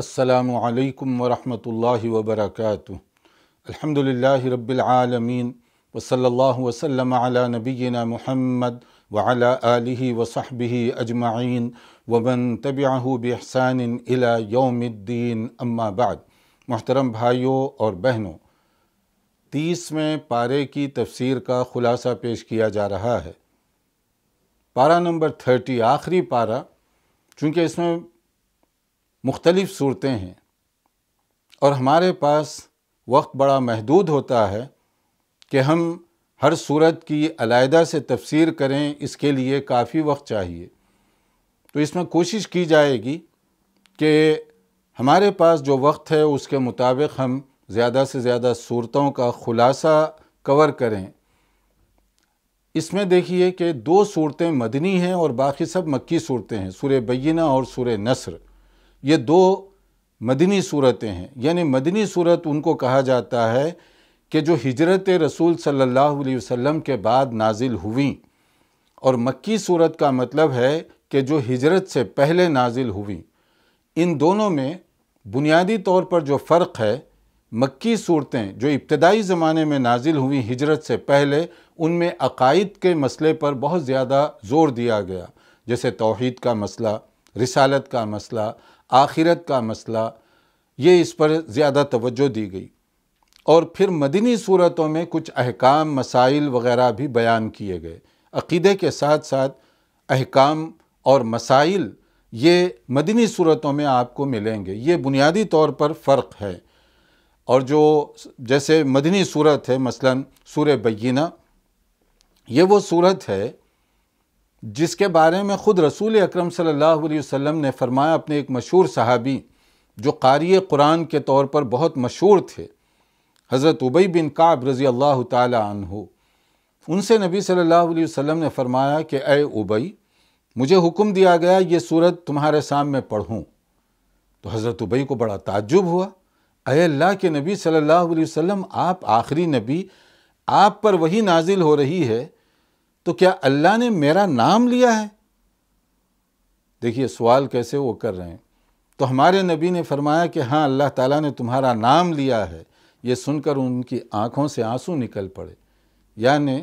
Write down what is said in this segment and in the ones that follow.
अस्सलाम वरहमतुल्लाहि व बरकातुहू अल्हम्दुलिल्लाहि रब्बिल आलमीन व सल्लल्लाहु वसल्लम अला नबियिना मुहम्मद व अला आलिहि व अजमाइन व मन तबिअहु बिहसान इला मोहतरम भाइयों और बहनों तीसवें पारे की तफसीर का ख़ुलासा पेश किया जा रहा है पारा नंबर थर्टी आखिरी पारा चूँकि इसमें मुख्तलिफ़ सूरतें हैं और हमारे पास वक्त बड़ा महदूद होता है कि हम हर सूरत की अलायदा से तफसीर करें इसके लिए काफ़ी वक्त चाहिए तो इसमें कोशिश की जाएगी कि हमारे पास जो वक्त है उसके मुताबिक हम ज़्यादा से ज़्यादा सूरतों का ख़ुलासा कवर करें इसमें देखिए कि दो सूरतें मदनी हैं और बाकी सब मक्की सूरतें हैं सूर्य बैना और सूर्य नसर ये दो मदनी सूरतें हैं यानी मदनी सूरत उनको कहा जाता है कि जो हिजरत रसूल सल्लल्लाहु अलैहि वसल्लम के बाद नाजिल हुई और मक्की सूरत का मतलब है कि जो हिजरत से पहले नाजिल हुई इन दोनों में बुनियादी तौर पर जो फ़र्क है मक्की सूरतें जो इब्तदाई ज़माने में नाजिल हुई हिजरत से पहले उनमें अकायद के मसले पर बहुत ज़्यादा ज़ोर दिया गया जैसे तोहद का मसला रिसालत का मसला आखिरत का मसला ये इस पर ज़्यादा तवज्जो दी गई और फिर मदनी सूरतों में कुछ अहकाम मसाइल वग़ैरह भी बयान किए गए अक़ीदे के साथ साथ अहकाम और मसाइल ये मदनी सूरतों में आपको मिलेंगे ये बुनियादी तौर पर फ़र्क है और जो जैसे मदनी सूरत है मसलन सूर बगीना ये वो सूरत है जिसके बारे में ख़ुद रसूल अक्रम सल्लल्लाहु ने फरमाया अपने एक मशहूर सहाबी जो कारी कुरान के तौर पर बहुत मशहूर थे हज़रत उबई बिन काब रज़ी अल्लाह तहु उनसे नबी सल्लल्लाहु अलैहि वसल्लम ने फरमाया कि अय उबई मुझे हुक्म दिया गया ये सूरत तुम्हारे सामने पढ़ूँ तो हज़रत उबई को बड़ा ताज्जुब हुआ अरे अल्लाह के नबी सल्लल्लाहु अलैहि वसल्लम आप आखिरी नबी आप पर वही नाजिल हो रही है तो क्या अल्लाह ने मेरा नाम लिया है देखिए सवाल कैसे वो कर रहे हैं तो हमारे नबी ने फरमाया कि हाँ अल्लाह ताला ने तुम्हारा नाम लिया है ये सुनकर उनकी आँखों से आंसू निकल पड़े यानि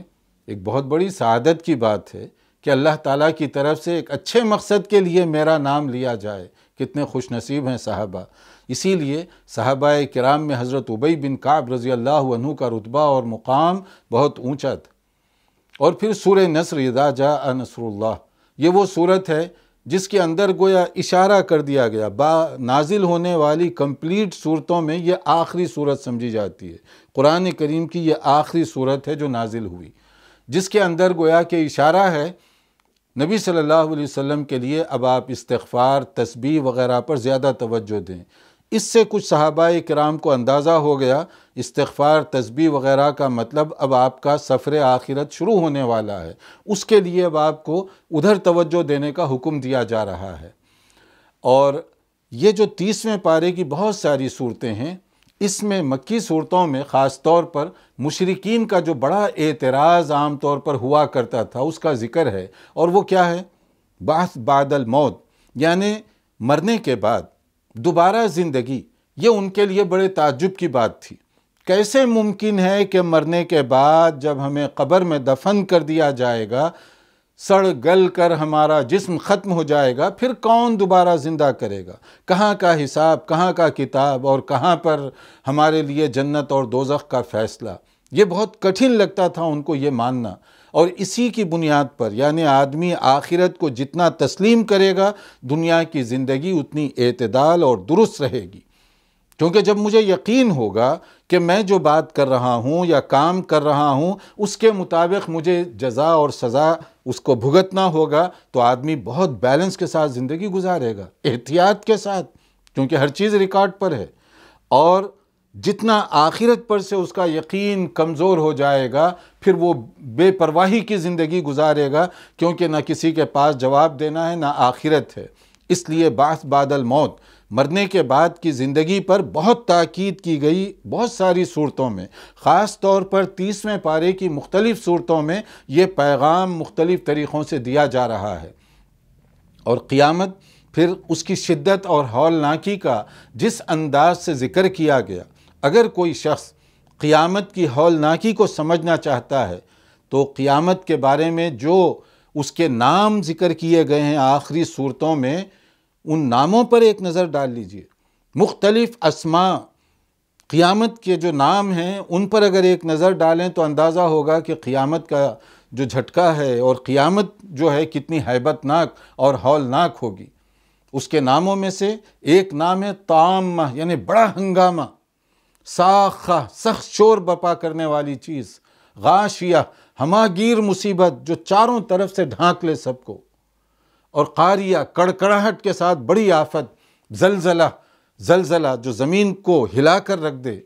एक बहुत बड़ी शहादत की बात है कि अल्लाह ताला की तरफ से एक अच्छे मकसद के लिए मेरा नाम लिया जाए कितने खुश नसीब हैं साहबा इसीलिए साहबा कराम में हज़रत उबई बिन काब रज़ी अल्लाह का रुतबा और मुकाम बहुत ऊँचा था और फिर सूर नसर यदा जा नसरुल्ला ये वो सूरत है जिसके अंदर गोया इशारा कर दिया गया बा नाजिल होने वाली कम्प्लीट सूरतों में ये आखिरी सूरत समझी जाती है कुरान करीम की ये आखिरी सूरत है जो नाजिल हुई जिसके अंदर गोया के इशारा है नबी सल्लल्लाहु अलैहि वसल्लम के लिए अब आप इस्तफ़ार तस्बी वगैरह पर ज़्यादा तवज्जो दें इससे कुछ सहाबा कराम को अंदाज़ा हो गया इस्तफ़ार तस्बी वगैरह का मतलब अब आपका सफ़र आखिरत शुरू होने वाला है उसके लिए अब आपको उधर तवज्जो देने का हुक्म दिया जा रहा है और ये जो तीसवें पारे की बहुत सारी सूरतें हैं इसमें मक्की सूरतों में ख़ास तौर पर मुशरकिन का जो बड़ा एतराज़ आम तौर पर हुआ करता था उसका ज़िक्र है और वो क्या है बास बादल मौत यानि मरने के बाद दोबारा ज़िंदगी ये उनके लिए बड़े ताजुब की बात थी कैसे मुमकिन है कि मरने के बाद जब हमें कब्र में दफन कर दिया जाएगा सड़ गल कर हमारा जिस्म ख़त्म हो जाएगा फिर कौन दोबारा ज़िंदा करेगा कहाँ का हिसाब कहाँ का किताब और कहाँ पर हमारे लिए जन्नत और दोजख का फ़ैसला ये बहुत कठिन लगता था उनको ये मानना और इसी की बुनियाद पर यानि आदमी आखिरत को जितना तस्लीम करेगा दुनिया की ज़िंदगी उतनी अतदाल और दुरुस्त रहेगी क्योंकि जब मुझे यकीन होगा कि मैं जो बात कर रहा हूँ या काम कर रहा हूँ उसके मुताबिक मुझे जजा और सज़ा उसको भुगतना होगा तो आदमी बहुत बैलेंस के साथ ज़िंदगी गुजारेगा एहतियात के साथ क्योंकि हर चीज़ रिकॉर्ड पर है और जितना आखिरत पर से उसका यकीन कमज़ोर हो जाएगा फिर वो बेपरवाही की ज़िंदगी गुजारेगा क्योंकि ना किसी के पास जवाब देना है ना आखिरत है इसलिए बास बादल मौत मरने के बाद की ज़िंदगी पर बहुत ताक़ीद की गई बहुत सारी सूरतों में ख़ास तौर पर तीसवें पारे की मुख्तलिफ़ सूरतों में ये पैगाम मुख्तलिफ़ तरीक़ों से दिया जा रहा है और क़ियामत फिर उसकी शिद्दत और हौलनाकी का जिस अंदाज से ज़िक्र किया गया अगर कोई शख्स क़ियामत की हौलनाकी को समझना चाहता है तो क़ियामत के बारे में जो उसके नाम ज़िक्र किए गए हैं आखिरी सूरतों में उन नामों पर एक नज़र डाल लीजिए मुख्तलिफ़ असमा क़ियामत के जो नाम हैं उन पर अगर एक नज़र डालें तो अंदाज़ा होगा कि क़ियामत का जो झटका है और क़ियामत जो है कितनी हैबतनाक और हौलनाक होगी उसके नामों में से एक नाम है ताम यानी बड़ा हंगामा साखा सख्त शोर बपा करने वाली चीज़ गाशिया हमागीर मुसीबत जो चारों तरफ से ढांक ले सबको और कारिया कड़कड़ाहट के साथ बड़ी आफत जलजला जलजला जो ज़मीन को हिला कर रख दे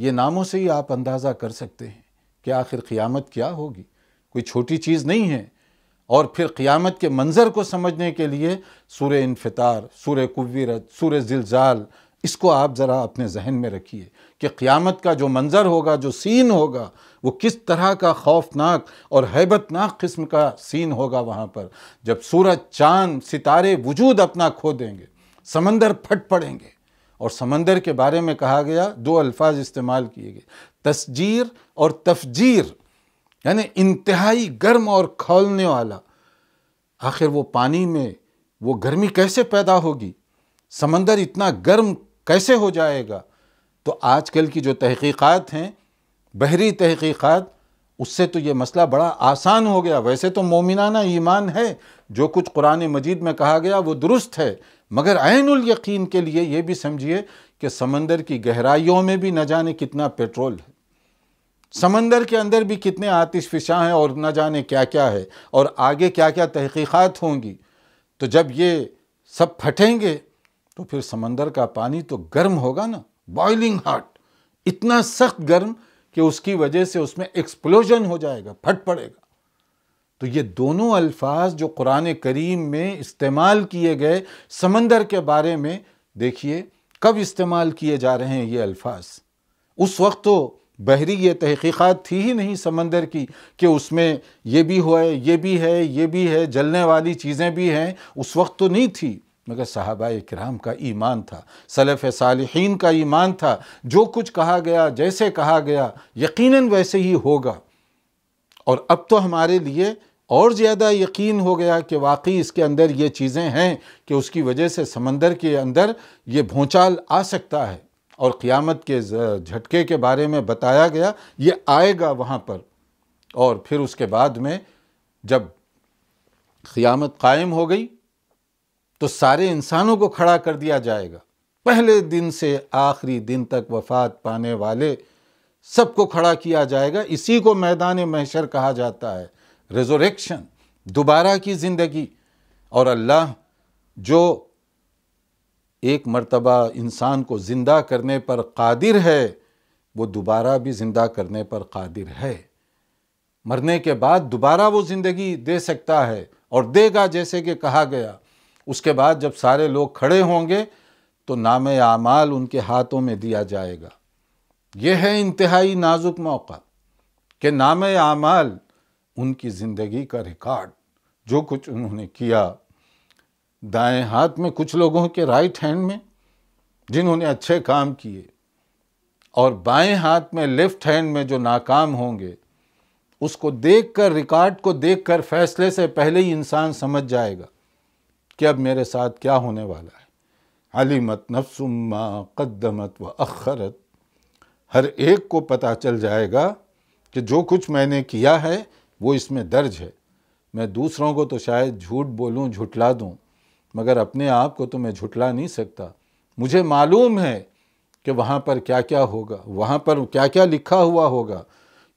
ये नामों से ही आप अंदाज़ा कर सकते हैं कि आखिर क़ियामत क्या होगी कोई छोटी चीज़ नहीं है और फिर क़ियामत के मंज़र को समझने के लिए सूर इनफितार सूर कुवीरत सूर जिलजाल इसको आप ज़रा अपने जहन में रखिए कि क़्यामत का जो मंज़र होगा जो सीन होगा वो किस तरह का खौफनाक और हैबतनाक किस्म का सीन होगा वहाँ पर जब सूरज चाँद सितारे वजूद अपना खो देंगे समंदर फट पड़ेंगे और समंदर के बारे में कहा गया दो अल्फाज इस्तेमाल किए गए तस्जीर और तफजीर यानी इंतहाई गर्म और खौलने वाला आखिर वो पानी में वो गर्मी कैसे पैदा होगी समंदर इतना गर्म कैसे हो जाएगा तो आजकल की जो तहकीक़ात हैं बहरी तहकीक़ात उससे तो ये मसला बड़ा आसान हो गया वैसे तो मोमिनाना ईमान है जो कुछ कुरान मजीद में कहा गया वो दुरुस्त है मगर आयनुल यकीन के लिए ये भी समझिए कि समंदर की गहराइयों में भी न जाने कितना पेट्रोल है समंदर के अंदर भी कितने आतिश फिशाँ हैं और न जाने क्या क्या है और आगे क्या क्या तहकीक़ात होंगी तो जब ये सब फटेंगे तो फिर समंदर का पानी तो गर्म होगा ना बॉइलिंग हॉट इतना सख्त गर्म कि उसकी वजह से उसमें एक्सप्लोजन हो जाएगा फट पड़ेगा तो ये दोनों अल्फाज जो कुरान करीम में इस्तेमाल किए गए समंदर के बारे में देखिए कब इस्तेमाल किए जा रहे हैं ये अल्फाज उस वक्त तो बहरी ये तहकीक़ात थी ही नहीं समंदर की कि उसमें ये भी हुआ है ये भी है ये भी है जलने वाली चीज़ें भी हैं उस वक्त तो नहीं थी मगर साहबा कराम का ईमान था सलफ़ सालहीन का ईमान था जो कुछ कहा गया जैसे कहा गया यकीनन वैसे ही होगा और अब तो हमारे लिए और ज़्यादा यकीन हो गया कि वाकई इसके अंदर ये चीज़ें हैं कि उसकी वजह से समंदर के अंदर ये भोंचाल आ सकता है और क़ियामत के झटके के बारे में बताया गया ये आएगा वहाँ पर और फिर उसके बाद में जब क़ियामत कायम हो गई तो सारे इंसानों को खड़ा कर दिया जाएगा पहले दिन से आखिरी दिन तक वफात पाने वाले सबको खड़ा किया जाएगा इसी को मैदान महशर कहा जाता है रेजोरेक्शन दोबारा की ज़िंदगी और अल्लाह जो एक मर्तबा इंसान को ज़िंदा करने पर कादिर है वो दोबारा भी ज़िंदा करने पर कादिर है मरने के बाद दोबारा वो ज़िंदगी दे सकता है और देगा जैसे कि कहा गया उसके बाद जब सारे लोग खड़े होंगे तो नाम आमाल उनके हाथों में दिया जाएगा यह है इंतहाई नाजुक मौका कि नाम आमाल उनकी ज़िंदगी का रिकॉर्ड जो कुछ उन्होंने किया दाएं हाथ में कुछ लोगों के राइट हैंड में जिन्होंने अच्छे काम किए और बाएं हाथ में लेफ्ट हैंड में जो नाकाम होंगे उसको देखकर रिकॉर्ड को देखकर फैसले से पहले ही इंसान समझ जाएगा कि अब मेरे साथ क्या होने वाला है अलीमत नफसुम्मा कदमत व अखरत हर एक को पता चल जाएगा कि जो कुछ मैंने किया है वो इसमें दर्ज है मैं दूसरों को तो शायद झूठ बोलूं झुटला दूं मगर अपने आप को तो मैं झुटला नहीं सकता मुझे मालूम है कि वहाँ पर क्या क्या होगा वहाँ पर क्या क्या लिखा हुआ होगा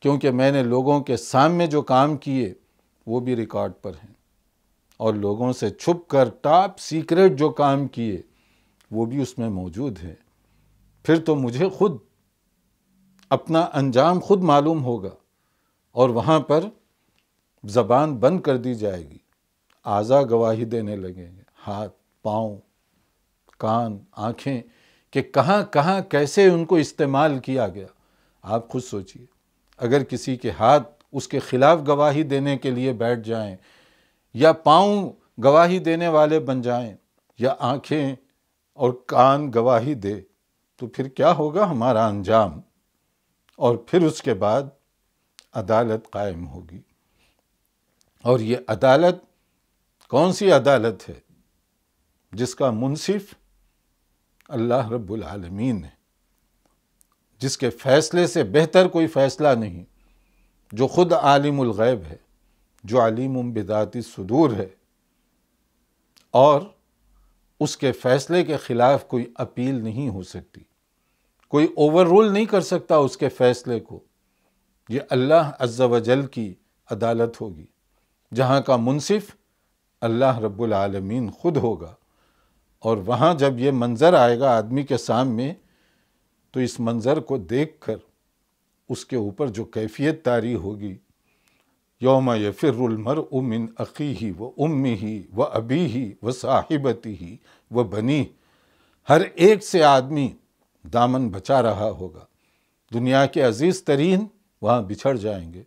क्योंकि मैंने लोगों के सामने जो काम किए वो भी रिकॉर्ड पर हैं और लोगों से छुप कर टॉप सीक्रेट जो काम किए वो भी उसमें मौजूद है फिर तो मुझे खुद अपना अंजाम खुद मालूम होगा और वहाँ पर ज़बान बंद कर दी जाएगी आज़ा गवाही देने लगेंगे हाथ पाँव कान आँखें कि कहाँ कहाँ कैसे उनको इस्तेमाल किया गया आप खुद सोचिए अगर किसी के हाथ उसके ख़िलाफ़ गवाही देने के लिए बैठ जाएं या पाँव गवाही देने वाले बन जाएं या आँखें और कान गवाही दे तो फिर क्या होगा हमारा अंजाम और फिर उसके बाद अदालत कायम होगी और ये अदालत कौन सी अदालत है जिसका मुनसिफ अल्लाह रब्बुल आलमीन है जिसके फ़ैसले से बेहतर कोई फ़ैसला नहीं जो ख़ुद आलिमुल गैब है जो अलीम बिदाती सदूर है और उसके फैसले के ख़िलाफ़ कोई अपील नहीं हो सकती कोई ओवर रूल नहीं कर सकता उसके फ़ैसले को ये अल्लाह अज्जा वजल की अदालत होगी जहाँ का मुनसिफ अल्लाह रब्बुल आलमीन ख़ुद होगा और वहाँ जब ये मंज़र आएगा आदमी के सामने तो इस मंज़र को देखकर उसके ऊपर जो कैफियत तारी होगी योम यफ़िरमर उमिन अकी ही व उम्मी ही व अबी ही व साहिबती ही व बनी हर एक से आदमी दामन बचा रहा होगा दुनिया के अजीज़ तरीन वहाँ बिछड़ जाएंगे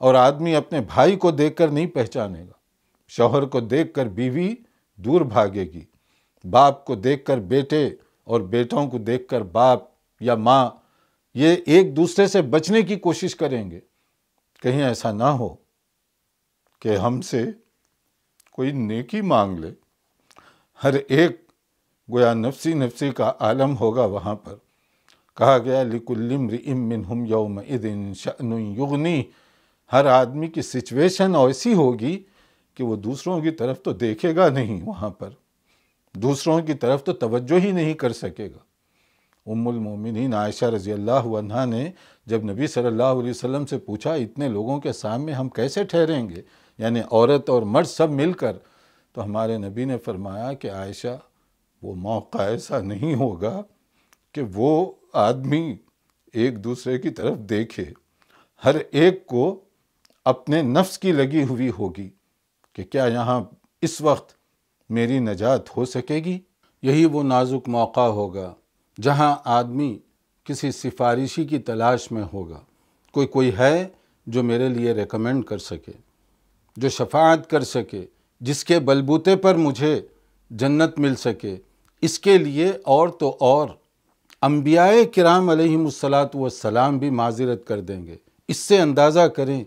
और आदमी अपने भाई को देखकर नहीं पहचानेगा शौहर को देखकर बीवी दूर भागेगी बाप को देखकर बेटे और बेटों को देखकर बाप या माँ ये एक दूसरे से बचने की कोशिश करेंगे कहीं ऐसा ना हो कि हमसे कोई नेकी मांग ले हर एक गोया नफसी नफसी का आलम होगा वहाँ पर कहा गया लिकुल्लिम रिम मिन हम यौम इदिन युगनी हर आदमी की सिचुएशन ऐसी होगी कि वो दूसरों की तरफ तो देखेगा नहीं वहाँ पर दूसरों की तरफ तो तवज्जो ही नहीं कर सकेगा उम्मुल मोमिनीन आयशा रजी अल्लाह ने जब नबी सल्लल्लाहु अलैहि वसल्लम से पूछा इतने लोगों के सामने हम कैसे ठहरेंगे यानी औरत और मर्द सब मिलकर तो हमारे नबी ने फरमाया कि आयशा वो मौका ऐसा नहीं होगा कि वो आदमी एक दूसरे की तरफ देखे हर एक को अपने नफ्स की लगी हुई होगी कि क्या यहाँ इस वक्त मेरी नजात हो सकेगी यही वो नाजुक मौका होगा जहाँ आदमी किसी सिफारिशी की तलाश में होगा कोई कोई है जो मेरे लिए रेकमेंड कर सके जो शफात कर सके जिसके बलबूते पर मुझे जन्नत मिल सके इसके लिए और तो और अम्बिया कराम वसलाम भी माजरत कर देंगे इससे अंदाज़ा करें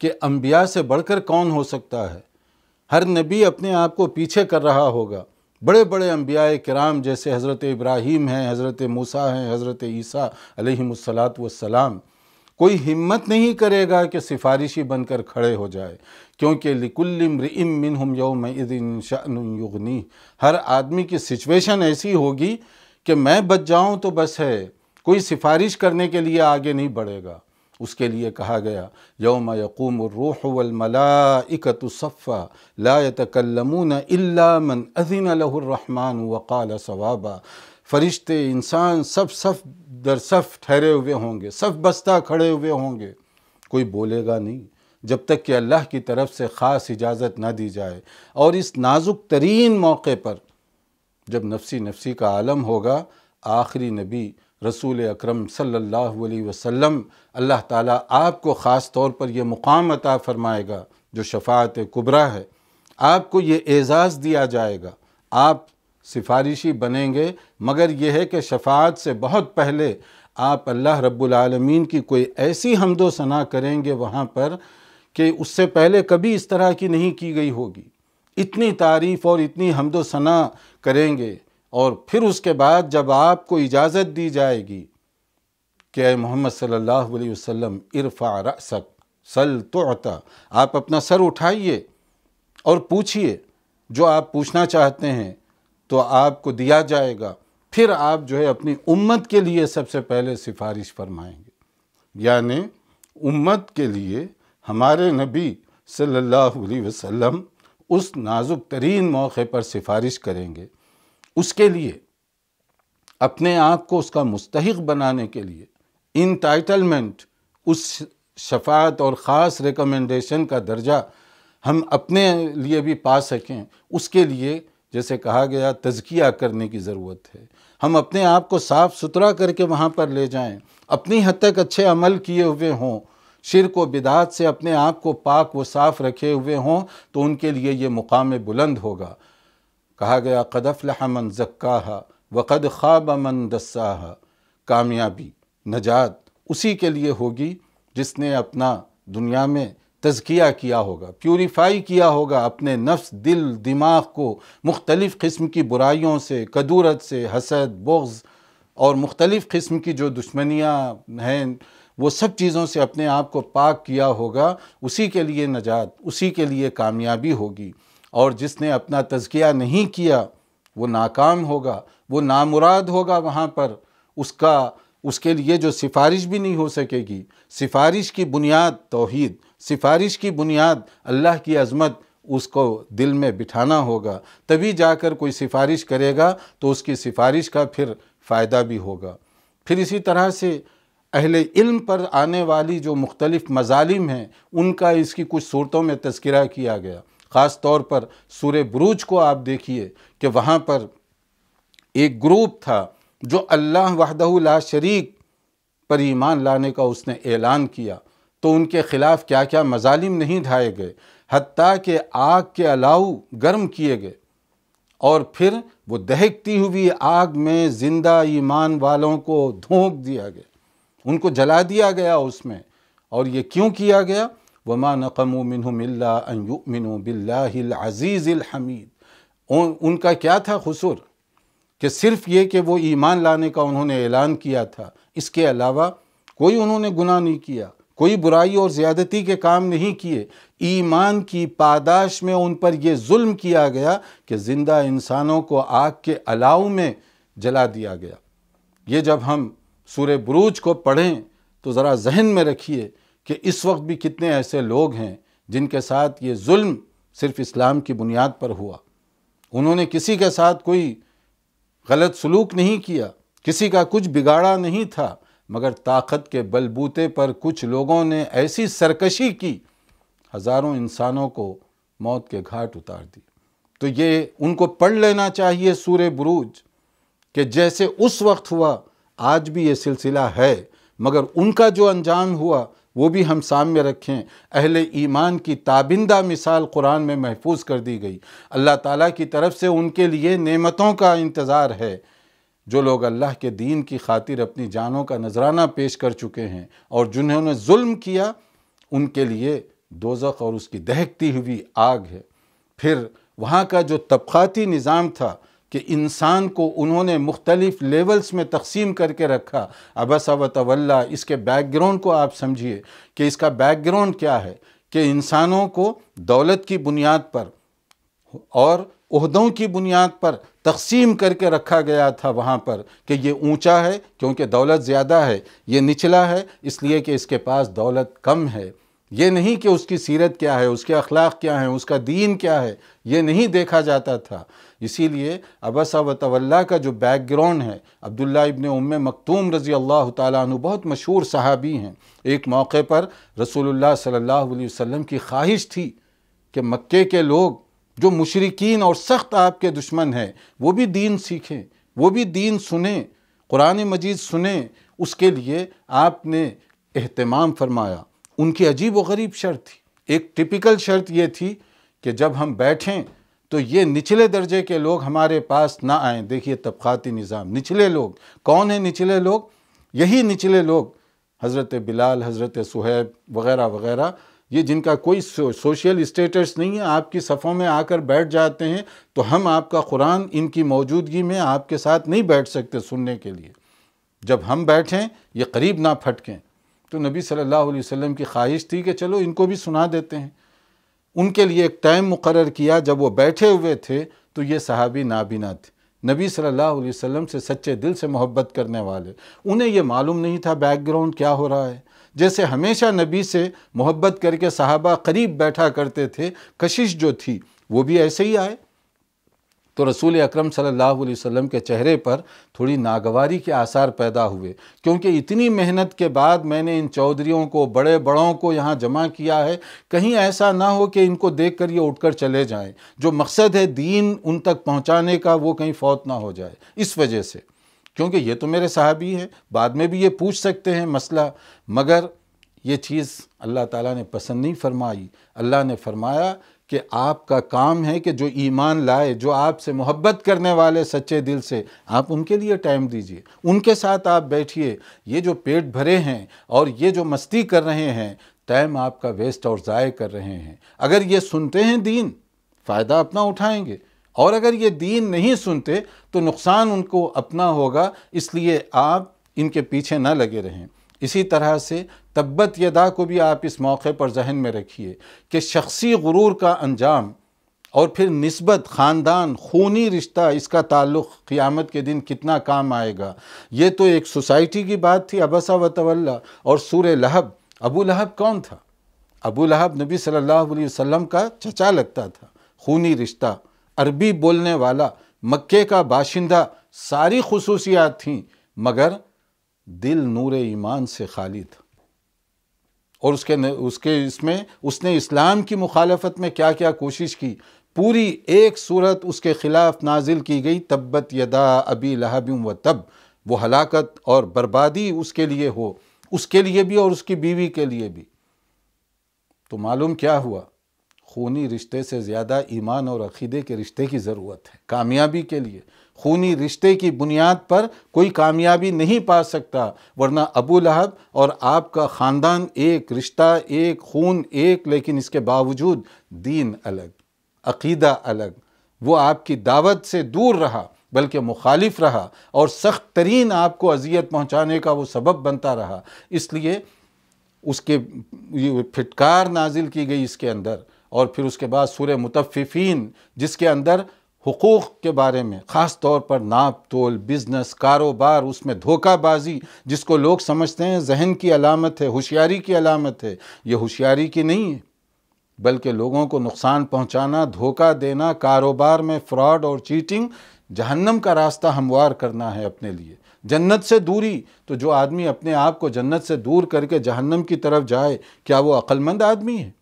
कि अम्बिया से बढ़कर कौन हो सकता है हर नबी अपने आप को पीछे कर रहा होगा बड़े बड़े अम्बिया कराम जैसे हज़रत इब्राहिम हैं हज़रत मूसा हैं हज़रत ईसा अलैहिमुस्सलात वसलाम कोई हिम्मत नहीं करेगा कि सिफारिशी बनकर खड़े हो जाए क्योंकि लिकुल्लमरिम मिन हम योम युगनी हर आदमी की सिचुएशन ऐसी होगी कि मैं बच जाऊँ तो बस है कोई सिफारिश करने के लिए आगे नहीं बढ़ेगा उसके लिए कहा गया यौम यकूम रूह वलमलाकत सफ़ा लातकलमून इलामन अजीन लहरहमान वक़ाल सवाबा फ़रिश्ते इंसान सब सफ़ दर सफ़ ठहरे हुए होंगे सफ़ बस्ता खड़े हुए होंगे कोई बोलेगा नहीं जब तक कि अल्लाह की तरफ से ख़ास इजाज़त ना दी जाए और इस नाजुक तरीन मौके पर जब नफसी नफसी का आलम होगा आखिरी नबी रसूल अक्रम सल्लल्लाहु वसम वसल्लम अल्लाह ताला आपको ख़ास तौर पर यह मुकाम अता फ़रमाएगा जो शफात कुबरा है आपको ये एज़ाज़ दिया जाएगा आप सिफारिशी बनेंगे मगर यह है कि शफात से बहुत पहले आप अल्लाह रब्लमीन की कोई ऐसी हमदो सना करेंगे वहाँ पर कि उससे पहले कभी इस तरह की नहीं की गई होगी इतनी तारीफ़ और इतनी हमदो सना करेंगे और फिर उसके बाद जब आपको इजाज़त दी जाएगी कि मोहम्मद सल्लल्लाहु अलैहि वसल्लम इरफा रसक सल तो अता आप अपना सर उठाइए और पूछिए जो आप पूछना चाहते हैं तो आपको दिया जाएगा फिर आप जो है अपनी उम्मत के लिए सबसे पहले सिफारिश फरमाएंगे यानि उम्मत के लिए हमारे नबी सल्लल्लाहु अलैहि वसल्लम उस नाजुक तरीन मौके पर सिफारिश करेंगे उसके लिए अपने आप को उसका मुस्तक बनाने के लिए इंटाइटलमेंट उस शफात और ख़ास रिकमेंडेशन का दर्जा हम अपने लिए भी पा सकें उसके लिए जैसे कहा गया तजकिया करने की ज़रूरत है हम अपने आप को साफ़ सुथरा करके वहाँ पर ले जाएं, अपनी हद तक अच्छे अमल किए हुए हों शिर को बिदात से अपने आप को पाक व साफ़ रखे हुए हों तो उनके लिए ये मुकाम बुलंद होगा कहा गया कदफ़ल मन जक्का वक़द ख़ाब मन दस्सा कामयाबी नजात उसी के लिए होगी जिसने अपना दुनिया में तजकिया किया होगा प्योरीफाई किया होगा अपने नफ्स दिल दिमाग को मुख्तलिफ़ किस्म की बुराइयों से कदूरत से हसद बोग्स और मुख्तलिफ़ किस्म की जो दुश्मनियाँ हैं वो सब चीज़ों से अपने आप को पाक किया होगा उसी के लिए नजात उसी के लिए कामयाबी होगी और जिसने अपना तजकिया नहीं किया वो नाकाम होगा वो नामुराद होगा वहाँ पर उसका उसके लिए जो सिफारिश भी नहीं हो सकेगी सिफारिश की बुनियाद तोहद सिफारिश की बुनियाद अल्लाह की अजमत उसको दिल में बिठाना होगा तभी जाकर कोई सिफारिश करेगा तो उसकी सिफारिश का फिर फ़ायदा भी होगा फिर इसी तरह से अहल इल्म पर आने वाली जो मुख्तलिफ़ मजालिम हैं उनका इसकी कुछ सूरतों में तस्करा किया गया ख़ास तौर पर सूर्य बुरूज को आप देखिए कि वहाँ पर एक ग्रुप था जो अल्लाह वहदहू ला शरीक पर ईमान लाने का उसने ऐलान किया तो उनके ख़िलाफ़ क्या क्या मजालिम नहीं ढाए गए हती के आग के अलाऊ गर्म किए गए और फिर वो दहकती हुई आग में ज़िंदा ईमान वालों को धोंक दिया गया उनको जला दिया गया उसमें और ये क्यों किया गया वमा नकमू मिन अन युमिनु बिल्लाज़ीज़िलहमीद उनका क्या था खसूर कि सिर्फ ये कि वो ईमान लाने का उन्होंने ऐलान किया था इसके अलावा कोई उन्होंने गुनाह नहीं किया कोई बुराई और ज़्यादती के काम नहीं किए ईमान की पादाश में उन पर यह जुल्म किया गया कि ज़िंदा इंसानों को आग के अलाव में जला दिया गया ये जब हम सूर्य बुरूज को पढ़ें तो ज़रा जहन में रखिए कि इस वक्त भी कितने ऐसे लोग हैं जिनके साथ ये जुल्म सिर्फ इस्लाम की बुनियाद पर हुआ उन्होंने किसी के साथ कोई गलत सलूक नहीं किया किसी का कुछ बिगाड़ा नहीं था मगर ताकत के बलबूते पर कुछ लोगों ने ऐसी सरकशी की हज़ारों इंसानों को मौत के घाट उतार दी तो ये उनको पढ़ लेना चाहिए सूर्य बुरूज कि जैसे उस वक्त हुआ आज भी ये सिलसिला है मगर उनका जो अंजाम हुआ वो भी हम सामने रखें अहल ईमान की ताबिंदा मिसाल कुरान में महफूज कर दी गई अल्लाह ताला की तरफ से उनके लिए नेमतों का इंतज़ार है जो लोग अल्लाह के दीन की खातिर अपनी जानों का नजराना पेश कर चुके हैं और जिन्होंने जुल्म किया उनके लिए दोजख और उसकी दहकती हुई आग है फिर वहाँ का जो तबक़ाती निज़ाम था कि इंसान को उन्होंने मुख्तलिफ़ लेवल्स में तकसीम करके रखा अबसा व तवल्ला इसके बैकग्राउंड को आप समझिए कि इसका बैकग्राउंड क्या है कि इंसानों को दौलत की बुनियाद पर और उहदों की बुनियाद पर तकसीम करके रखा गया था वहाँ पर कि ये ऊंचा है क्योंकि दौलत ज़्यादा है ये निचला है इसलिए कि इसके पास दौलत कम है ये नहीं कि उसकी सीरत क्या है उसके अखलाक क्या हैं उसका दीन क्या है ये नहीं देखा जाता था इसीलिए अबसा व तवल्ला का जो बैकग्राउंड है अब्दुल्ला इबन उम मकतूम रज़ी अल्लाह तु बहुत मशहूर सहाबी हैं एक मौके पर रसूलुल्लाह सल्लल्लाहु अलैहि वसल्लम की ख्वाहिश थी कि मक्के के लोग जो मशरकिन और सख्त आपके दुश्मन हैं वो भी दीन सीखें वो भी दीन सुने कुरान मजीद सुने उसके लिए आपने अहतमाम फरमाया उनकी अजीब व गरीब शर्त थी एक टिपिकल शर्त ये थी कि जब हम बैठें तो ये निचले दर्जे के लोग हमारे पास ना आएँ देखिए तबक़ाती निज़ाम निचले लोग कौन है निचले लोग यही निचले लोग हज़रत बिलाल हज़रत सुहैब वगैरह वगैरह ये जिनका कोई सो, सोशल स्टेटस नहीं है आपकी सफ़ों में आकर बैठ जाते हैं तो हम आपका कुरान इनकी मौजूदगी में आपके साथ नहीं बैठ सकते सुनने के लिए जब हम बैठें ये करीब ना फटकें तो नबी सल्लल्लाहु अलैहि वसल्लम की ख्वाहिश थी कि चलो इनको भी सुना देते हैं उनके लिए एक टाइम मुकर किया जब वो बैठे हुए थे तो ये सहाबी नाबिना थे नबी सल्लल्लाहु अलैहि वसल्लम से सच्चे दिल से मोहब्बत करने वाले उन्हें ये मालूम नहीं था बैकग्राउंड क्या हो रहा है जैसे हमेशा नबी से मोहब्बत करके सहाबा करीब बैठा करते थे कशिश जो थी वो भी ऐसे ही आए तो रसूल अक्रम सम के चेहरे पर थोड़ी नागवारी के आसार पैदा हुए क्योंकि इतनी मेहनत के बाद मैंने इन चौधरीों को बड़े बड़ों को यहाँ जमा किया है कहीं ऐसा ना हो कि इनको देख कर ये उठकर चले जाएं जो मकसद है दीन उन तक पहुँचाने का वो कहीं फौत ना हो जाए इस वजह से क्योंकि ये तो मेरे साहबी हैं बाद में भी ये पूछ सकते हैं मसला मगर ये चीज़ अल्लाह ताली ने पसंद नहीं फरमाई अल्लाह ने फरमाया कि आपका काम है कि जो ईमान लाए जो आपसे मोहब्बत करने वाले सच्चे दिल से आप उनके लिए टाइम दीजिए उनके साथ आप बैठिए ये जो पेट भरे हैं और ये जो मस्ती कर रहे हैं टाइम आपका वेस्ट और ज़ाय कर रहे हैं अगर ये सुनते हैं दीन फ़ायदा अपना उठाएंगे और अगर ये दीन नहीं सुनते तो नुकसान उनको अपना होगा इसलिए आप इनके पीछे ना लगे रहें इसी तरह से तब्बत यदा को भी आप इस मौके पर जहन में रखिए कि शख्सी गुरूर का अंजाम और फिर नस्बत ख़ानदान खूनी रिश्ता इसका ताल्लुक़ क़ियामत के दिन कितना काम आएगा ये तो एक सोसाइटी की बात थी अबसा व तवल्ला और सूर लहब अबू लहब कौन था अबू लहब नबी सल्लल्लाहु अलैहि वसल्लम का चचा लगता था खूनी रिश्ता अरबी बोलने वाला मक्के का बाशिंदा सारी खसूसियात थी मगर दिल नूर ईमान से खाली था और उसके न, उसके इसमें उसने इस्लाम की मुखालफत में क्या क्या कोशिश की पूरी एक सूरत उसके ख़िलाफ़ नाजिल की गई तब्बत यदा अबी लहबुम व तब वो हलाकत और बर्बादी उसके लिए हो उसके लिए भी और उसकी बीवी के लिए भी तो मालूम क्या हुआ खूनी रिश्ते से ज़्यादा ईमान और अकीदे के रिश्ते की ज़रूरत है कामयाबी के लिए खूनी रिश्ते की बुनियाद पर कोई कामयाबी नहीं पा सकता वरना अबू लहब और आपका ख़ानदान एक रिश्ता एक खून एक लेकिन इसके बावजूद दीन अलग अकीदा अलग वो आपकी दावत से दूर रहा बल्कि मुखालिफ रहा और सख्त तरीन आपको अजियत पहुँचाने का वो सबब बनता रहा इसलिए उसके फिटकार नाजिल की गई इसके अंदर और फिर उसके बाद सूर मुतफ़िफ़ीन जिसके अंदर हकूक़ के बारे में ख़ास तौर पर नाप तोल बिज़नेस कारोबार उसमें धोखाबाजी जिसको लोग समझते हैं जहन की अलामत है होशियारी की अलामत है ये होशियारी की नहीं है बल्कि लोगों को नुकसान पहुंचाना धोखा देना कारोबार में फ्रॉड और चीटिंग जहन्नम का रास्ता हमवार करना है अपने लिए जन्नत से दूरी तो जो आदमी अपने आप को जन्नत से दूर करके जहन्नम की तरफ जाए क्या वो अक्लमंद आदमी है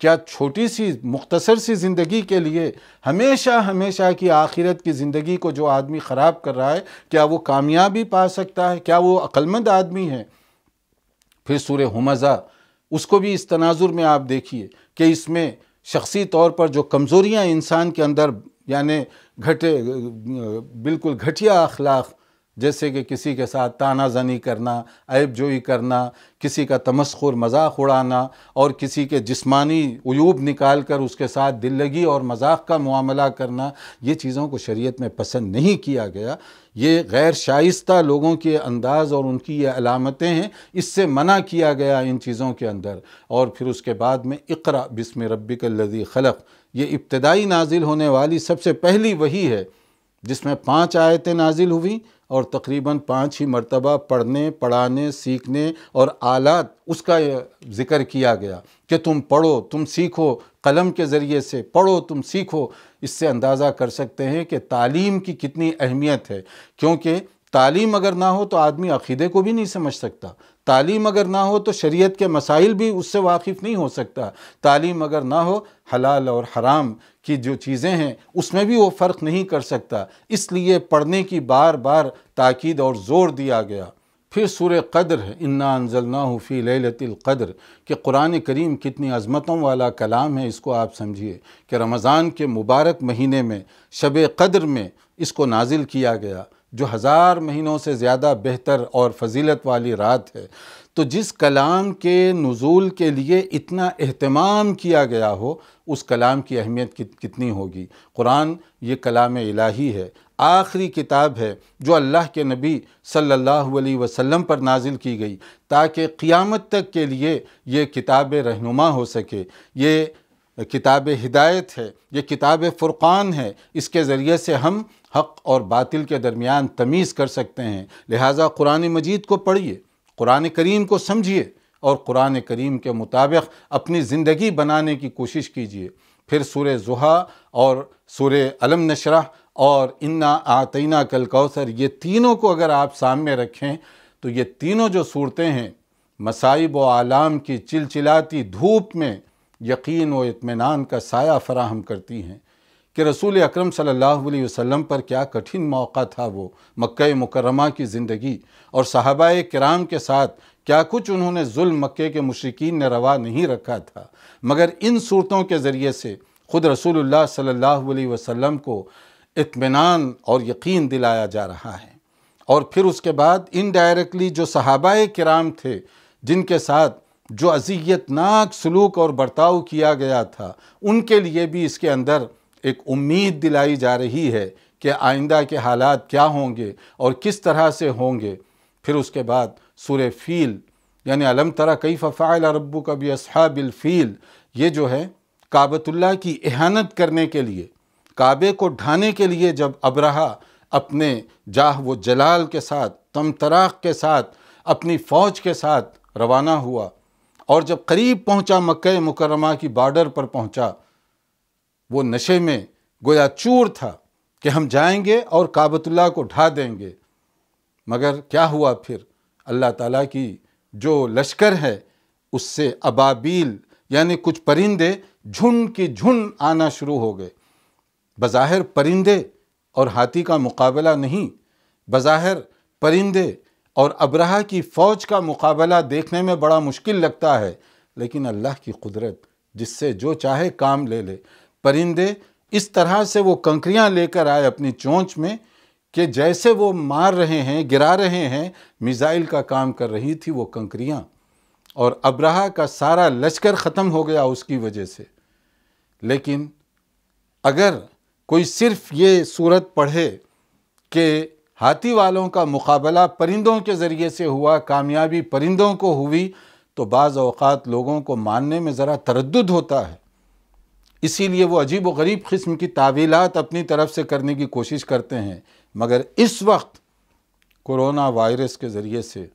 क्या छोटी सी मुख्तसर सी ज़िंदगी के लिए हमेशा हमेशा की आखिरत की ज़िंदगी को जो आदमी ख़राब कर रहा है क्या वो कामयाबी पा सकता है क्या वो अक्लमंद आदमी है फिर सूर हमज़ा उसको भी इस तनाजुर में आप देखिए कि इसमें शख्सी तौर पर जो कमज़ोरियाँ इंसान के अंदर यानि घटे बिल्कुल घटिया अखलाक जैसे कि किसी के साथ तानाजनी करना ऐब जोई करना किसी का तमस्खुर मजाक उड़ाना और किसी के जिस्मानी अयूब निकाल कर उसके साथ दिल्लगी और मजाक का मामला करना ये चीज़ों को शरीयत में पसंद नहीं किया गया ये गैर शाइस्ता लोगों के अंदाज़ और उनकी ये अलामतें हैं इससे मना किया गया इन चीज़ों के अंदर और फिर उसके बाद में इकरा बिसम लजी खलक ये इब्तदाई नाजिल होने वाली सबसे पहली वही है जिसमें पाँच आयतें नाजिल हुई और तकरीबन पाँच ही मरतबा पढ़ने पढ़ाने सीखने और आलात उसका ज़िक्र किया गया कि तुम पढ़ो तुम सीखो कलम के ज़रिए से पढ़ो तुम सीखो इससे अंदाज़ा कर सकते हैं कि तालीम की कितनी अहमियत है क्योंकि तालीम अगर ना हो तो आदमी अक़ीदे को भी नहीं समझ सकता तालीम अगर ना हो तो शरीयत के मसाइल भी उससे वाकिफ़ नहीं हो सकता तालीम अगर ना हो हलाल और हराम की जो चीज़ें हैं उसमें भी वो फ़र्क नहीं कर सकता इसलिए पढ़ने की बार बार ताकीद और ज़ोर दिया गया फिर सूर कद्र है इन्ना अनजलना फ़ी कद्र कि कुरान करीम कितनी अज़मतों वाला कलाम है इसको आप समझिए कि रमज़ान के मुबारक महीने में शब कद्र में इसको नाजिल किया गया जो हज़ार महीनों से ज़्यादा बेहतर और फजीलत वाली रात है तो जिस कलाम के नज़ुल के लिए इतना अहतमाम किया गया हो उस कलाम की अहमियत कितनी होगी कुरान ये कलाम इलाही है आखिरी किताब है जो अल्लाह के नबी सल्लल्लाहु अलैहि वसल्लम पर नाजिल की गई ताकि क़ियामत तक के लिए ये किताब रहनुमा हो सके ये किताब हिदायत है ये किताब फ़ुरक़ान है इसके ज़रिए से हम हक़ और बातिल के दरमियान तमीज़ कर सकते हैं लिहाजा कुरान मजीद को पढ़िए कुरान करीम को समझिए और कुरान करीम के मुताबिक अपनी ज़िंदगी बनाने की कोशिश कीजिए फिर सूर्य जुहा और सुर अलम नशरा और इन्ना आतना कल कौसर ये तीनों को अगर आप सामने रखें तो ये तीनों जो सूरतें हैं मसाइब व आलाम की चिलचिलाती धूप में यकीन व इतमान का साया फराहम करती हैं कि रसूल अक्रम सम पर क्या कठिन मौका था वो मक् मुकरमा की ज़िंदगी और साहबा कराम के साथ क्या कुछ उन्होंने जुल्म मक्के के मशरकिन ने रवा नहीं रखा था मगर इन सूरतों के ज़रिए से ख़ुद रसूल सल्ला वसम को इतमान और यकीन दिलाया जा रहा है और फिर उसके बाद इनडायरेक्टली जो सहबा कराम थे जिनके साथ जो अजियतनाक सलूक और बर्ताव किया गया था उनके लिए भी इसके अंदर एक उम्मीद दिलाई जा रही है कि आइंदा के हालात क्या होंगे और किस तरह से होंगे फिर उसके बाद सूर फ़ील यानी अलम तरह कई फ़ायल रब्बू कभी असहाबिलफ़ील ये जो है काबतुल्ला की एहानत करने के लिए काबे को ढाने के लिए जब अब्रहा अपने जाह व जलाल के साथ तमतराक के साथ अपनी फ़ौज के साथ रवाना हुआ और जब करीब पहुंचा मक् मुकरमा की बॉर्डर पर पहुंचा वो नशे में गोया चूर था कि हम जाएंगे और काबतुल्ला को ढा देंगे मगर क्या हुआ फिर अल्लाह ताला की जो लश्कर है उससे अबाबील यानी कुछ परिंदे झुंड की झुंड आना शुरू हो गए बज़ाहिर परिंदे और हाथी का मुकाबला नहीं बज़ाहिर परिंदे और अब्रह की फ़ौज का मुकाबला देखने में बड़ा मुश्किल लगता है लेकिन अल्लाह की कुदरत जिससे जो चाहे काम ले ले परिंदे इस तरह से वो कंकरियां लेकर आए अपनी चोंच में कि जैसे वो मार रहे हैं गिरा रहे हैं मिज़ाइल का काम कर रही थी वो कंकरियां और अब्रहा का सारा लश्कर ख़त्म हो गया उसकी वजह से लेकिन अगर कोई सिर्फ ये सूरत पढ़े कि हाथी वालों का मुकाबला परिंदों के ज़रिए से हुआ कामयाबी परिंदों को हुई तो बाज़ अवत लोगों को मानने में ज़रा तरद होता है इसीलिए वो अजीब व गरीब किस्म की तावीलात अपनी तरफ से करने की कोशिश करते हैं मगर इस वक्त कोरोना वायरस के ज़रिए से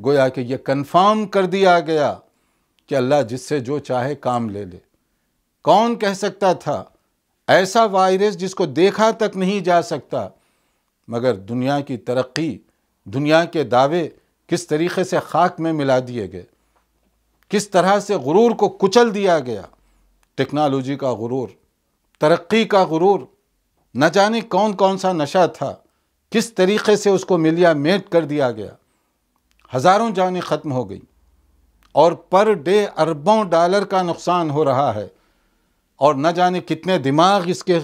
गोया कि यह कन्फर्म कर दिया गया कि अल्लाह जिससे जो चाहे काम ले ले कौन कह सकता था ऐसा वायरस जिसको देखा तक नहीं जा सकता मगर दुनिया की तरक्की दुनिया के दावे किस तरीके से खाक में मिला दिए गए किस तरह से गुरूर को कुचल दिया गया टेक्नोलॉजी का गुरूर तरक्की का गुरूर न जाने कौन कौन सा नशा था किस तरीके से उसको मिलिया मेट कर दिया गया हज़ारों जानें ख़त्म हो गई और पर डे अरबों डॉलर का नुकसान हो रहा है और न जाने कितने दिमाग इसके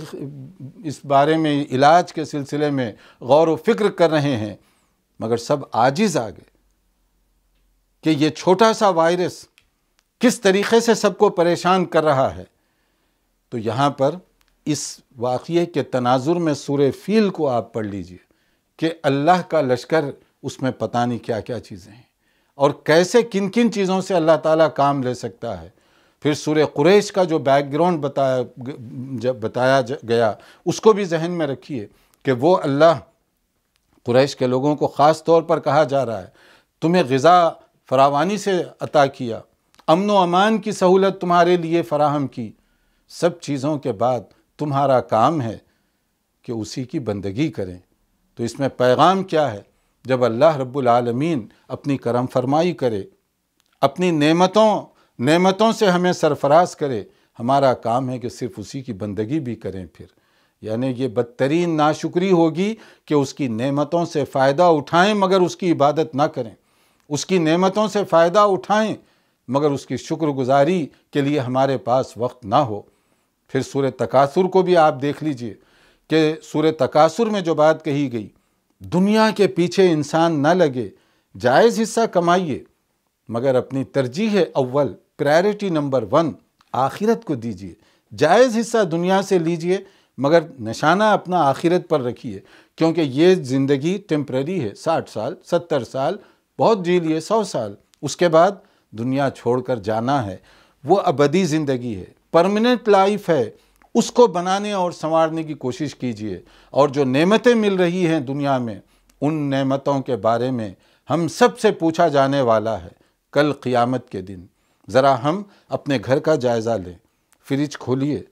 इस बारे में इलाज के सिलसिले में गौर व फिक्र कर रहे हैं मगर सब आजिज़ आ गए कि ये छोटा सा वायरस किस तरीके से सबको परेशान कर रहा है तो यहाँ पर इस वाक़े के तनाजुर में सूर फील को आप पढ़ लीजिए कि अल्लाह का लश्कर उसमें पता नहीं क्या क्या चीज़ें हैं और कैसे किन किन चीज़ों से अल्लाह ताला काम ले सकता है फिर सूर कुरेश का जो बैकग्राउंड बताया जब बताया गया उसको भी जहन में रखिए कि वो अल्लाह कुरेश के लोगों को ख़ास तौर पर कहा जा रहा है तुम्हें गज़ा फरावानी से अता किया अमन व अमान की सहूलत तुम्हारे लिए फ़राहम की सब चीज़ों के बाद तुम्हारा काम है कि उसी की बंदगी करें तो इसमें पैगाम क्या है जब अल्लाह रब्बुल आलमीन अपनी करम फरमाई करे अपनी नेमतों नेमतों से हमें सरफराज करे हमारा काम है कि सिर्फ उसी की बंदगी भी करें फिर यानी ये बदतरीन नाशुक्री होगी कि उसकी नेमतों से फ़ायदा उठाएं मगर उसकी इबादत ना करें उसकी नेमतों से फ़ायदा उठाएं मगर उसकी शुक्रगुजारी के लिए हमारे पास वक्त ना हो फिर सूर्य तकासुर को भी आप देख लीजिए कि सूर्य तकासुर में जो बात कही गई दुनिया के पीछे इंसान न लगे जायज़ हिस्सा कमाइए मगर अपनी तरजीह अव्वल प्रायोरिटी नंबर वन आखिरत को दीजिए जायज़ हिस्सा दुनिया से लीजिए मगर निशाना अपना आखिरत पर रखिए क्योंकि ये ज़िंदगी टेम्प्रेरी है साठ साल सत्तर साल बहुत जी लिए सौ साल उसके बाद दुनिया छोड़कर जाना है वो अबदी ज़िंदगी है परमानेंट लाइफ है उसको बनाने और संवारने की कोशिश कीजिए और जो नेमतें मिल रही हैं दुनिया में उन नेमतों के बारे में हम सब से पूछा जाने वाला है कल क़ियामत के दिन ज़रा हम अपने घर का जायज़ा लें फ्रिज खोलिए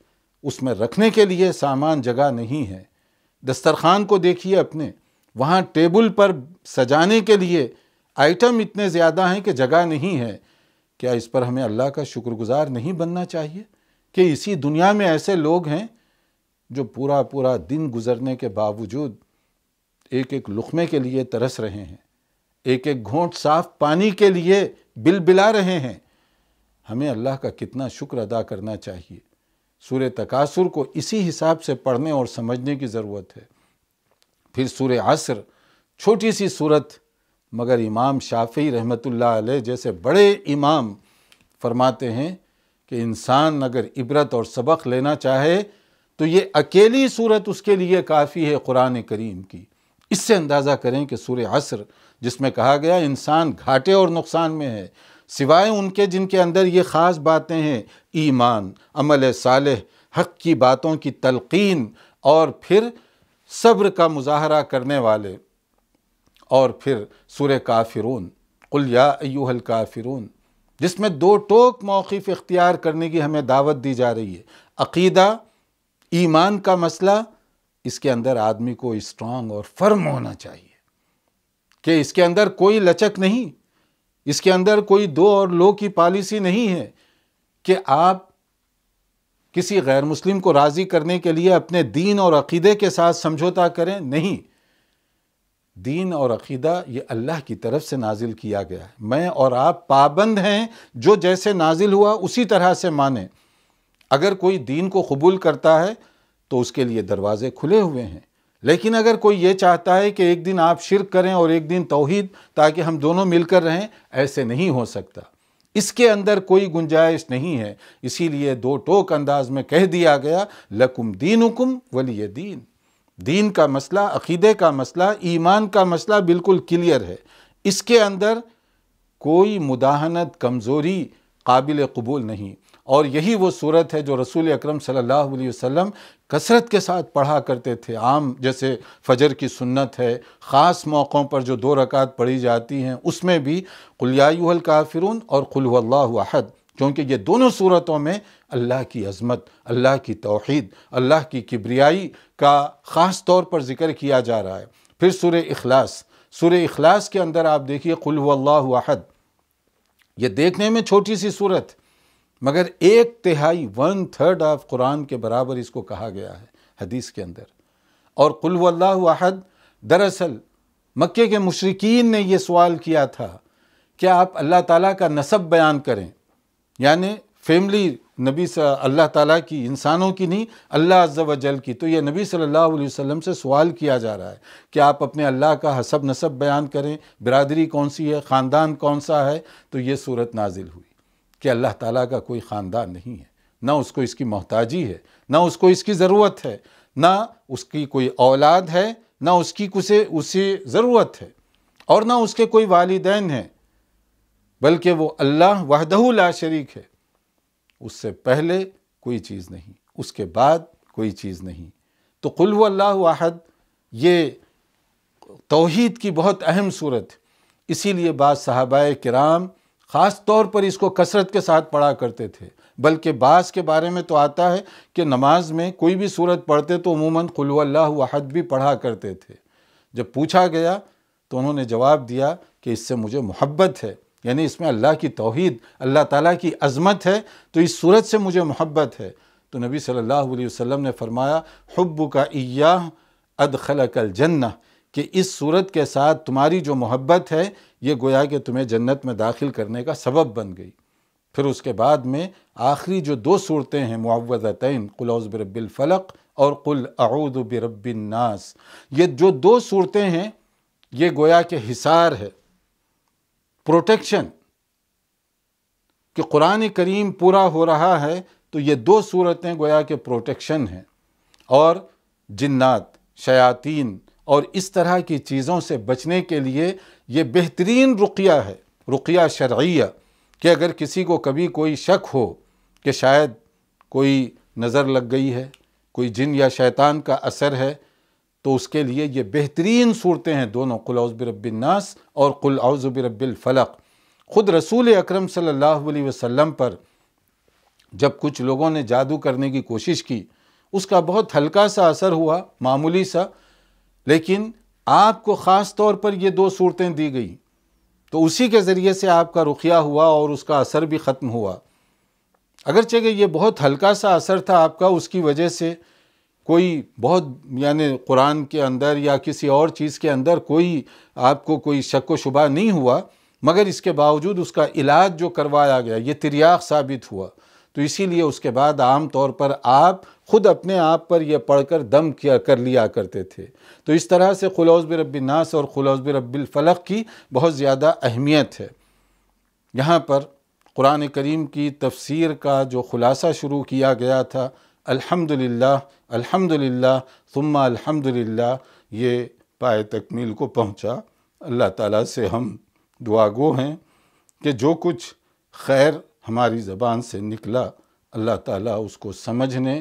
उसमें रखने के लिए सामान जगह नहीं है दस्तरखान को देखिए अपने वहाँ टेबल पर सजाने के लिए आइटम इतने ज़्यादा हैं कि जगह नहीं है क्या इस पर हमें अल्लाह का शुक्रगुजार नहीं बनना चाहिए कि इसी दुनिया में ऐसे लोग हैं जो पूरा पूरा दिन गुजरने के बावजूद एक एक लुकमे के लिए तरस रहे हैं एक एक घोंट साफ पानी के लिए बिल बिला रहे हैं हमें अल्लाह का कितना शुक्र अदा करना चाहिए सूर्य तकासुर को इसी हिसाब से पढ़ने और समझने की ज़रूरत है फिर सूर्य आसर छोटी सी सूरत मगर इमाम शाफ़ी रहमतुल्लाह अलैह जैसे बड़े इमाम फरमाते हैं कि इंसान अगर इबरत और सबक लेना चाहे तो ये अकेली सूरत उसके लिए काफ़ी है क़ुरान करीम की इससे अंदाज़ा करें कि सूर्य असर जिसमें कहा गया इंसान घाटे और नुकसान में है सिवाय उनके जिनके अंदर ये ख़ास बातें हैं ईमान अमल साल हक़ की बातों की तलकिन और फिर सब्र का मुजाहरा करने वाले और फिर सुर काफिरून कुल या अयूहल काफिरून जिसमें दो टोक मौक़ इख्तियार करने की हमें दावत दी जा रही है अकीदा ईमान का मसला इसके अंदर आदमी को इस्ट्रांग और फर्म होना चाहिए कि इसके अंदर कोई लचक नहीं इसके अंदर कोई दो और लो की पॉलिसी नहीं है कि आप किसी गैर मुस्लिम को राज़ी करने के लिए अपने दीन और अकीदे के साथ समझौता करें नहीं दीन और अकीदा ये अल्लाह की तरफ से नाजिल किया गया है मैं और आप पाबंद हैं जो जैसे नाजिल हुआ उसी तरह से माने अगर कोई दीन को कबूल करता है तो उसके लिए दरवाज़े खुले हुए हैं लेकिन अगर कोई ये चाहता है कि एक दिन आप शिरक करें और एक दिन तोहद ताकि हम दोनों मिलकर रहें ऐसे नहीं हो सकता इसके अंदर कोई गुंजाइश नहीं है इसीलिए दो टोक अंदाज में कह दिया गया लकुम दीन हुकुम वली दीन दीन का मसला अकीदे का मसला ईमान का मसला बिल्कुल क्लियर है इसके अंदर कोई मुदाहनत कमज़ोरी काबिल कबूल नहीं और यही वो सूरत है जो रसूल अकरम सल्लल्लाहु अलैहि वसल्लम कसरत के साथ पढ़ा करते थे आम जैसे फजर की सुन्नत है ख़ास मौक़ों पर जो दो रकात पढ़ी जाती हैं उसमें भी कुलियाल काफिरून और अहद क्योंकि ये दोनों सूरतों में अल्लाह की अज़मत अल्लाह की तोहद अल्लाह की किबरियाई का ख़ास तौर पर ज़िक्र किया जा रहा है फिर सुर अखलास सुर अखलास के अंदर आप देखिए कुल्लाहद ये देखने में छोटी सी सूरत मगर एक तिहाई वन थर्ड ऑफ कुरान के बराबर इसको कहा गया है हदीस के अंदर और कुल्लाहद दरअसल मक्के के मशरकिन ने यह सवाल किया था क्या आप अल्लाह ताला का नसब बयान करें यानि फैमिली नबी अल्लाह ताला की इंसानों की नहीं अल्लाह अज्जा वजल की तो यह नबी सल्लल्लाहु अलैहि वसल्लम से सवाल किया जा रहा है कि आप अपने अल्लाह का हसब नसब बयान करें बिरादरी कौन सी है ख़ानदान कौन सा है तो ये सूरत नाजिल हुई कि अल्लाह ताला का कोई ख़ानदान नहीं है ना उसको इसकी मोहताजी है ना उसको इसकी ज़रूरत है ना उसकी कोई औलाद है ना उसकी कुछ उसे ज़रूरत है और ना उसके कोई वालदेन हैं बल्कि वो अल्लाह वहदहुला शरीक है उससे पहले कोई चीज़ नहीं उसके बाद कोई चीज़ नहीं तो कुल अल्लाह वाहद ये तोहद की बहुत अहम सूरत इसीलिए बाद साहबा कराम ख़ास तौर पर इसको कसरत के साथ पढ़ा करते थे बल्कि बास के बारे में तो आता है कि नमाज में कोई भी सूरत पढ़ते तो अमूमन कुल्ला वाहद भी पढ़ा करते थे जब पूछा गया तो उन्होंने जवाब दिया कि इससे मुझे मोहब्बत है यानी इसमें अल्लाह की तोहद अल्लाह ताला की अज़मत है तो इस सूरत से मुझे मोहब्बत है तो नबी सल्लल्लाहु अलैहि वसल्लम ने फरमाया हब्बू का अद खलकल जन्ना कि इस सूरत के साथ तुम्हारी जो मोहब्बत है ये गोया कि तुम्हें जन्नत में दाखिल करने का सबब बन गई फिर उसके बाद में आखिरी जो दो सूरतें हैं मुआवजतैन कुलौज़ बरबिलफ़लक और कुल अऊद ये जो दो सूरतें हैं ये गोया के हिसार है प्रोटेक्शन कि कुरान करीम पूरा हो रहा है तो ये दो सूरतें गोया के प्रोटेक्शन हैं और जिन्नात शयातीन और इस तरह की चीज़ों से बचने के लिए ये बेहतरीन रुकिया है रुकिया शर्या कि अगर किसी को कभी कोई शक हो कि शायद कोई नज़र लग गई है कोई जिन या शैतान का असर है तो उसके लिए ये बेहतरीन सूरतें हैं दोनों कुलाउज़ब रबिननास और कुलाउज़ब रबिलफ़लक ख़ुद रसूल अक्रम सल्ला वसम पर जब कुछ लोगों ने जादू करने की कोशिश की उसका बहुत हल्का सा असर हुआ मामूली सा लेकिन आपको ख़ास तौर पर ये दो सूरतें दी गई तो उसी के ज़रिए से आपका रुखिया हुआ और उसका असर भी ख़त्म हुआ अगरचे ये बहुत हल्का सा असर था आपका उसकी वजह से कोई बहुत यानी कुरान के अंदर या किसी और चीज़ के अंदर कोई आपको कोई शक व शुबा नहीं हुआ मगर इसके बावजूद उसका इलाज जो करवाया गया ये तिरयाक साबित हुआ तो इसीलिए उसके बाद आम तौर पर आप ख़ुद अपने आप पर यह पढ़कर दम किया कर लिया करते थे तो इस तरह से खुलौज़ रबिनास और खुलौज़ रबिलफ़लक की बहुत ज़्यादा अहमियत है यहाँ पर कुरान करीम की तफसीर का जो ख़ुलासा शुरू किया गया था अल्हम्दुलिल्लाह अल्हम्दुलिल्लाह थुम्मा अल्हम्दुलिल्लाह ये पाए तकमील को पहुंचा अल्लाह ताला से हम दुआगो हैं कि जो कुछ खैर हमारी ज़बान से निकला अल्लाह ताला उसको समझने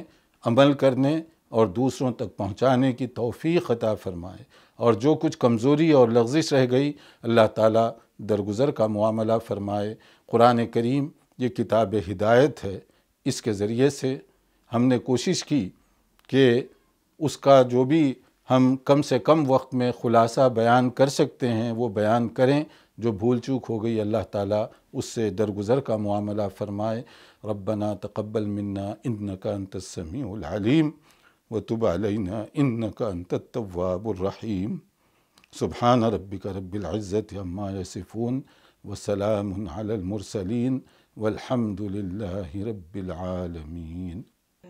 अमल करने और दूसरों तक पहुंचाने की तोफ़ी अता फ़रमाए और जो कुछ कमज़ोरी और लफ्जिश रह गई अल्लाह ताला दरगुज़र का मामला फ़रमाए क़ुरान करीम ये किताब हिदायत है इसके ज़रिए से हमने कोशिश की कि उसका जो भी हम कम से कम वक्त में ख़ुलासा बयान कर सकते हैं वो बयान करें जो भूल चूक हो गई अल्लाह ताला उससे दरगुजर का मामला फ़रमाए रब्बना तकबल मन्ना इन का अंतसमीम व तुब अलना इन का अंतवाबरहीम सुबहान रबिक रबिल्ज़त अम्मा यसिफ़ून वसलामसलिन वहमदिल्ल रबालमीन